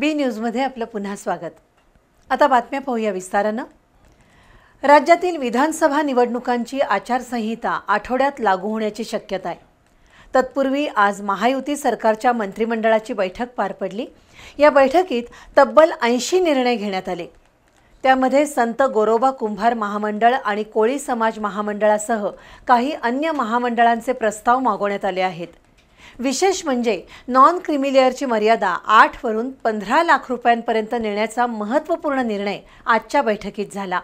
बी न्यूजमध्ये आपलं पुन्हा स्वागत आता बातम्या पाहूया विस्तारानं राज्यातील विधानसभा निवडणुकांची आचारसंहिता आठवड्यात लागू होण्याची शक्यता आहे तत्पूर्वी आज महायुती सरकारच्या मंत्रिमंडळाची बैठक पार पडली या बैठकीत तब्बल ऐंशी निर्णय घेण्यात आले त्यामध्ये संत गोरोबा कुंभार महामंडळ आणि कोळी समाज महामंडळासह काही अन्य महामंडळांचे प्रस्ताव मागवण्यात आले आहेत विशेष म्हणजे नॉन क्रिमिलेअरची मर्यादा आठवरून पंधरा लाख रुपयांपर्यंत नेण्याचा महत्त्वपूर्ण निर्णय आजच्या बैठकीत झाला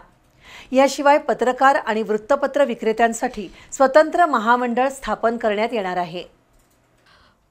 याशिवाय पत्रकार आणि वृत्तपत्र विक्रेत्यांसाठी स्वतंत्र महामंडळ स्थापन करण्यात येणार आहे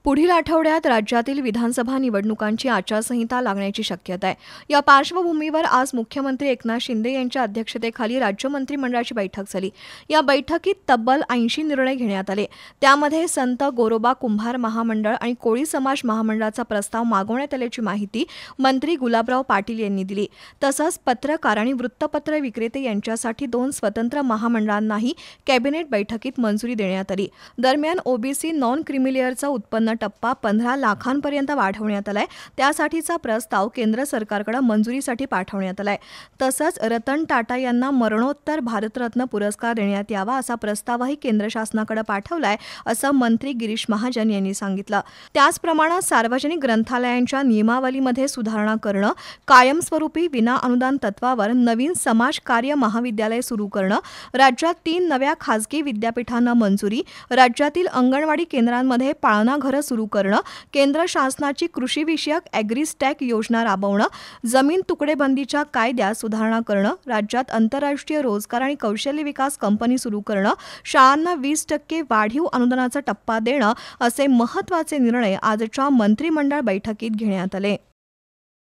पुढील आठवड्यात राज्यातील विधानसभा निवडणुकांची आचारसंहिता लागण्याची शक्यता आहे या पार्श्वभूमीवर आज मुख्यमंत्री एकनाथ शिंदे यांच्या अध्यक्षतेखाली राज्य मंत्रिमंडळाची बैठक झाली या बैठकीत तब्बल ऐंशी निर्णय घेण्यात आले त्यामध्ये संत गोरोबा कुंभार महामंडळ आणि कोळी समाज महामंडळाचा प्रस्ताव मागवण्यात आल्याची माहिती मंत्री गुलाबराव पाटील यांनी दिली तसंच पत्रकार आणि वृत्तपत्र विक्रेते यांच्यासाठी दोन स्वतंत्र महामंडळांनाही कॅबिनेट बैठकीत मंजुरी देण्यात आली दरम्यान ओबीसी नॉन क्रिमिलेअरचं उत्पन्न टप्पा पंधरा लाखांपर्यंत वाढवण्यात आलाय त्यासाठीचा प्रस्ताव केंद्र सरकारकडे मंजुरीसाठी पाठवण्यात आलाय तसंच रतन टाटा यांना मरणोत्तर भारतरत्न पुरस्कार देण्यात यावा असा प्रस्तावही केंद्र शासनाकडे पाठवलाय असं मंत्री गिरीश महाजन यांनी सांगितलं त्याचप्रमाणे सार्वजनिक ग्रंथालयांच्या नियमावलीमध्ये सुधारणा करणं कायमस्वरूपी विना अनुदान तत्वावर नवीन समाज कार्य महाविद्यालय सुरू करणं राज्यात तीन नव्या खासगी विद्यापीठांना मंजुरी राज्यातील अंगणवाडी केंद्रांमध्ये पाळणाघर सुरू करणं केंद्र शासनाची कृषीविषयक ॲग्रीस्टॅक योजना राबवणं जमीन तुकडेबंदीच्या कायद्यात सुधारणा करणं राज्यात आंतरराष्ट्रीय रोजगार आणि कौशल्य विकास कंपनी सुरू करणं शाळांना वीस टक्के वाढीव अनुदानाचा टप्पा देणं असे महत्वाचे निर्णय आजच्या मंत्रिमंडळ बैठकीत घेण्यात आले